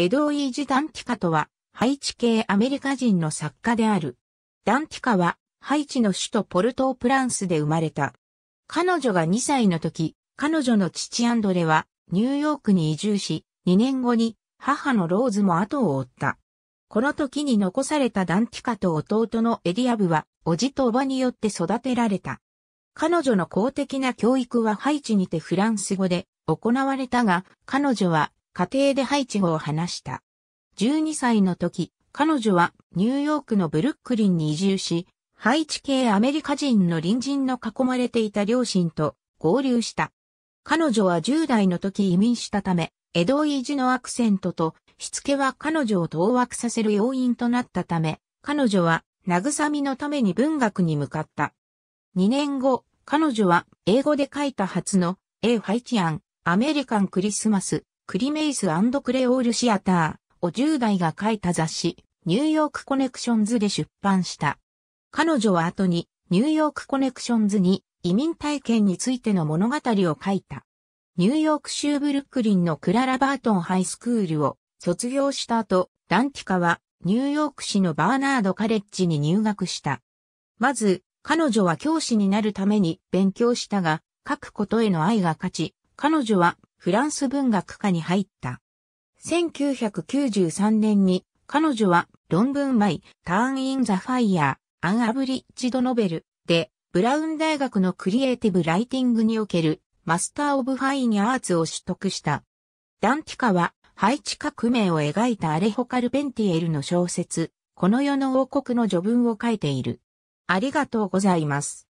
エドウィージ・ダンティカとは、ハイチ系アメリカ人の作家である。ダンティカは、ハイチの首都ポルトープランスで生まれた。彼女が2歳の時、彼女の父アンドレは、ニューヨークに移住し、2年後に、母のローズも後を追った。この時に残されたダンティカと弟のエディアブは、おじとおばによって育てられた。彼女の公的な教育はハイチにてフランス語で行われたが、彼女は家庭でハイチ語を話した。12歳の時、彼女はニューヨークのブルックリンに移住し、ハイチ系アメリカ人の隣人の囲まれていた両親と合流した。彼女は10代の時移民したため、江戸イージのアクセントとしつけは彼女を当惑させる要因となったため、彼女は慰みのために文学に向かった。2年後、彼女は英語で書いた初の A ハイチアン、アメリカンクリスマスクリメイスクレオールシアターを10代が書いた雑誌、ニューヨークコネクションズで出版した。彼女は後に、ニューヨークコネクションズに移民体験についての物語を書いた。ニューヨーク州ブルックリンのクララ・バートンハイスクールを卒業した後、ランティカはニューヨーク市のバーナードカレッジに入学した。まず、彼女は教師になるために勉強したが、書くことへの愛が勝ち、彼女はフランス文学科に入った。1993年に彼女は論文マイ、ターン・イン・ザ・ファイヤー、アン・アブリッジド・ノベルで、ブラウン大学のクリエイティブ・ライティングにおけるマスター・オブ・ファイン・アーツを取得した。ダンティカは、ハイチ革命を描いたアレホ・カルペンティエルの小説、この世の王国の序文を書いている。ありがとうございます。